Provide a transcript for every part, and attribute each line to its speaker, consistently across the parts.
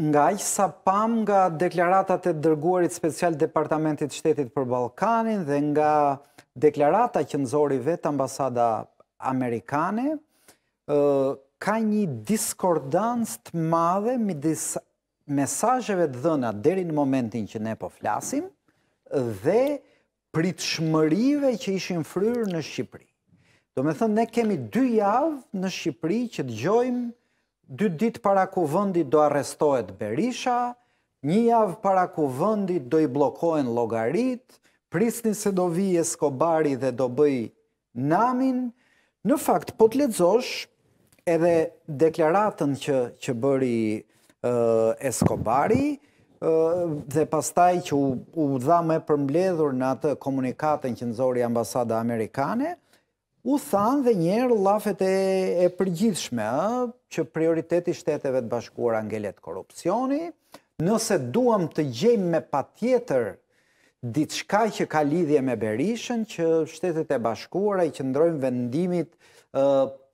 Speaker 1: Nga i sa pam nga deklaratat e dërguarit special Departamentit Shtetit për Balkanin dhe nga deklarata që nëzori vetë ambasada Amerikane, ka një diskordans të madhe me disë mesajëve të dhëna deri në momentin që ne po flasim dhe pritë shmërive që ishin fryrë në Shqipëri. Do me thënë, ne kemi dy javë në Shqipëri që të gjojmë dy ditë para ku vëndit do arrestohet Berisha, një javë para ku vëndit do i blokohen logarit, prisni se do vijë Eskobari dhe do bëj namin, në fakt, po të ledzosh edhe deklaratën që, që bëri uh, Eskobari, dhe pastaj që u, u dha me përmbledhur në atë komunikatën që nëzori ambasada amerikane, u thanë dhe njerë lafet e, përgjithshme, që prioriteti shteteve të bashkuar angelet korupcioni, nëse duham të gjejmë me pa tjetër diçka që ka lidhje me Berishën, që shtetet e bashkuara i qëndrojnë vendimit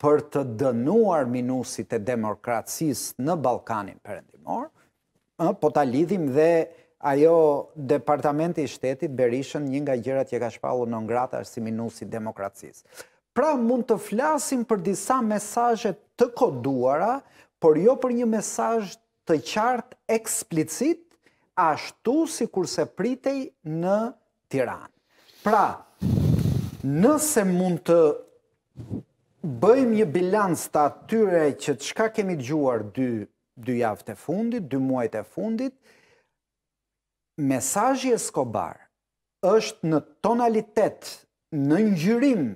Speaker 1: për të dënuar minusit e demokracisë në Ballkanin Perëndimor, ë po ta lidhim dhe ajo departamenti i shtetit Berishën një nga gjërat që ka shpallur në ngrata është si minusit demokracisë. Pra mund të flasim për disa mesaje të koduara, por jo për një mesaj të qartë eksplicit, ashtu si kurse pritej në Tiran. Pra, nëse mund të bëjmë një bilans të atyre që të shka kemi gjuar dy javët e fundit, dy muajt e fundit, mesajje skobar është në tonalitet, në njërim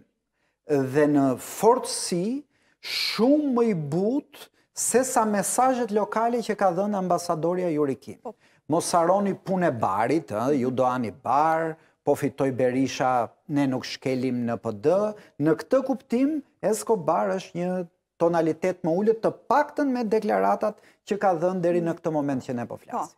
Speaker 1: dhe në fortësi shumë më i butë se sa mesajët lokale që ka dhënë ambasadoria Jurikin. Po. Mos aroni pune barit, ju doani bar, po fitoj Berisha, ne nuk shkelim në pëdë. Në këtë kuptim, Esko barë është një tonalitet më ullët të pakten me deklaratat që ka dhënë deri në këtë moment që ne po flasim. Po.